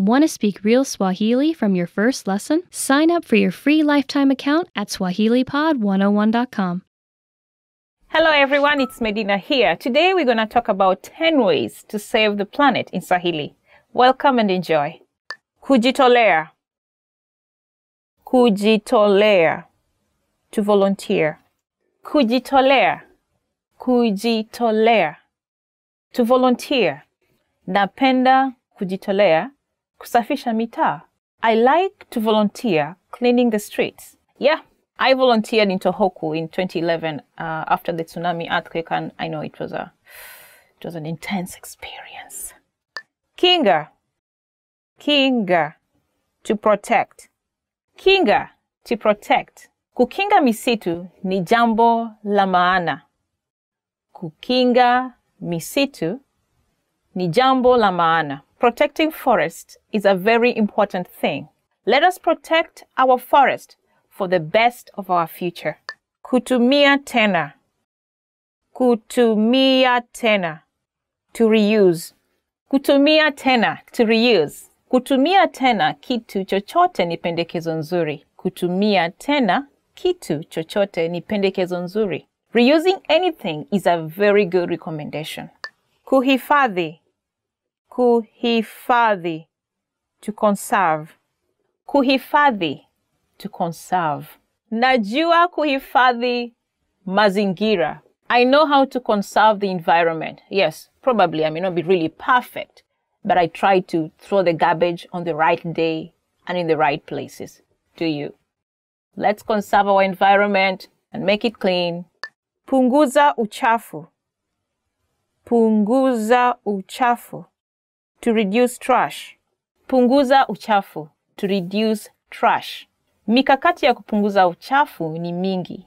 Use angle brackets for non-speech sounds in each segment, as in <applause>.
Want to speak real Swahili from your first lesson? Sign up for your free lifetime account at SwahiliPod101.com. Hello everyone, it's Medina here. Today we're going to talk about 10 ways to save the planet in Swahili. Welcome and enjoy. Kujitolea. Kujitolea. To volunteer. Kujitolea. Kujitolea. To volunteer. Napenda kujitolea kusafisha mitaa. I like to volunteer cleaning the streets. Yeah, I volunteered in Tohoku in 2011 uh, after the tsunami earthquake, and I know it was a it was an intense experience. Kinga, kinga, to protect. Kinga, to protect. Kukinga misitu ni jambo la maana. Kukinga misitu ni jambo la maana. Protecting forest is a very important thing. Let us protect our forest for the best of our future. Kutumia tena. Kutumia tena. To reuse. Kutumia tena. To reuse. Kutumia tena kitu chochote ni pendekezo nzuri. Kutumia tena kitu chochote ni pendekezo nzuri. Reusing anything is a very good recommendation. Kuhifadhi. Kuhifadhi, to conserve. Kuhifadhi, to conserve. Najua kuhifadhi mazingira. I know how to conserve the environment. Yes, probably I may not be really perfect, but I try to throw the garbage on the right day and in the right places. Do you? Let's conserve our environment and make it clean. Punguza uchafu. Punguza uchafu to reduce trash. Punguza uchafu to reduce trash. Mikakati ya kupunguza uchafu ni mingi.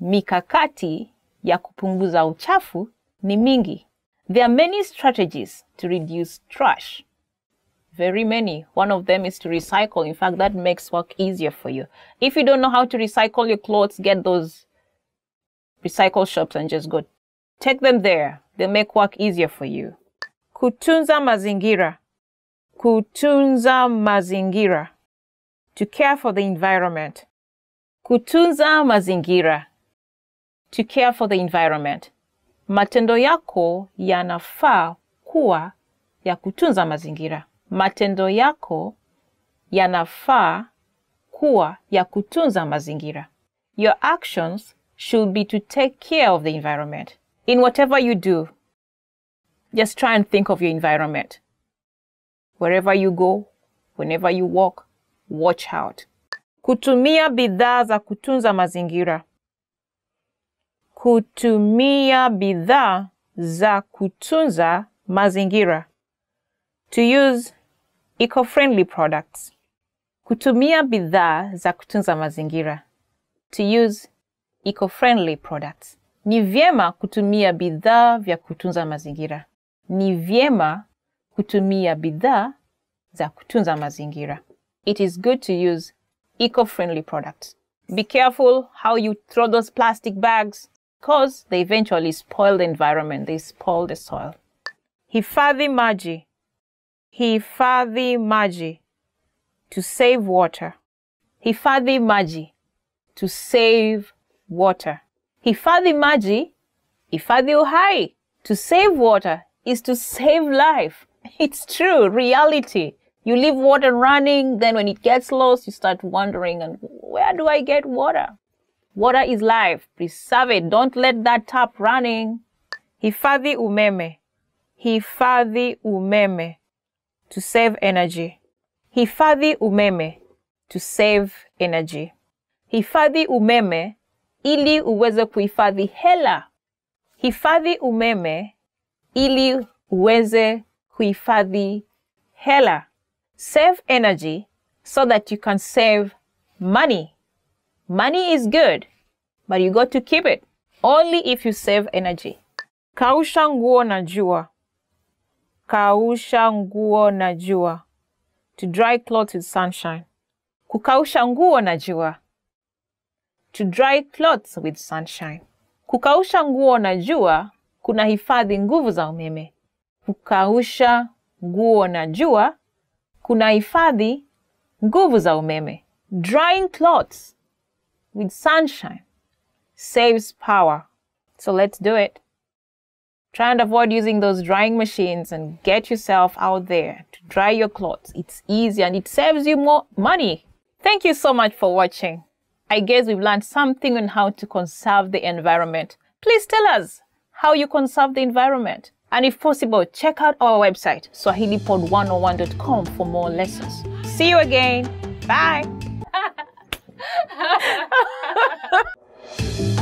Mikakati ya kupunguza uchafu ni mingi. There are many strategies to reduce trash. Very many. One of them is to recycle. In fact, that makes work easier for you. If you don't know how to recycle your clothes, get those recycle shops and just go take them there. They make work easier for you. Kutunza mazingira. Kutunza mazingira. To care for the environment. Kutunza mazingira. To care for the environment. Matendo yako yanafaa kuwa ya kutunza mazingira. Matendo yako yanafaa kuwa ya kutunza mazingira. Your actions should be to take care of the environment. In whatever you do, Just try and think of your environment. Wherever you go, whenever you walk, watch out. Kutumia bidhaa za kutunza mazingira. Kutumia bidhaa za kutunza mazingira. To use eco-friendly products. Kutumia bidhaa za kutunza mazingira. To use eco-friendly products. Ni vyema kutumia bidhaa vya kutunza mazingira. ni vyema kutumia bidhaa za kutunza mazingira. It is good to use eco-friendly products. Be careful how you throw those plastic bags because they eventually spoil the environment, they spoil the soil. Hifadhi maji. Hifadhi maji. To save water. Hifadhi maji. To save water. Hifadhi maji. Hifadhi uhai. To save water is to save life. <laughs> It's true, reality. You leave water running, then when it gets lost, you start wondering, and where do I get water? Water is life. Preserve it. Don't let that tap running. Hifadhi umeme. Hifadhi umeme. To save energy. Hifadhi umeme. To save energy. Hifadhi umeme ili uweze kuhifadhi hela. Hifadhi umeme ili uweze kuhifadhi hela. Save energy so that you can save money. Money is good, but you got to keep it only if you save energy. Kausha nguo na jua. Kausha nguo na jua. To dry clothes with sunshine. Kukausha nguo na jua. To dry clothes with sunshine. Kukausha nguo na jua kunahifadhi nguvu za umeme. Kukausha nguo na jua nguvu za umeme. Drying clothes with sunshine saves power. So let's do it. Try and avoid using those drying machines and get yourself out there to dry your clothes. It's easy and it saves you more money. Thank you so much for watching. I guess we've learned something on how to conserve the environment. Please tell us how you conserve the environment. And if possible, check out our website, swahilipod101.com, for more lessons. See you again. Bye. <laughs>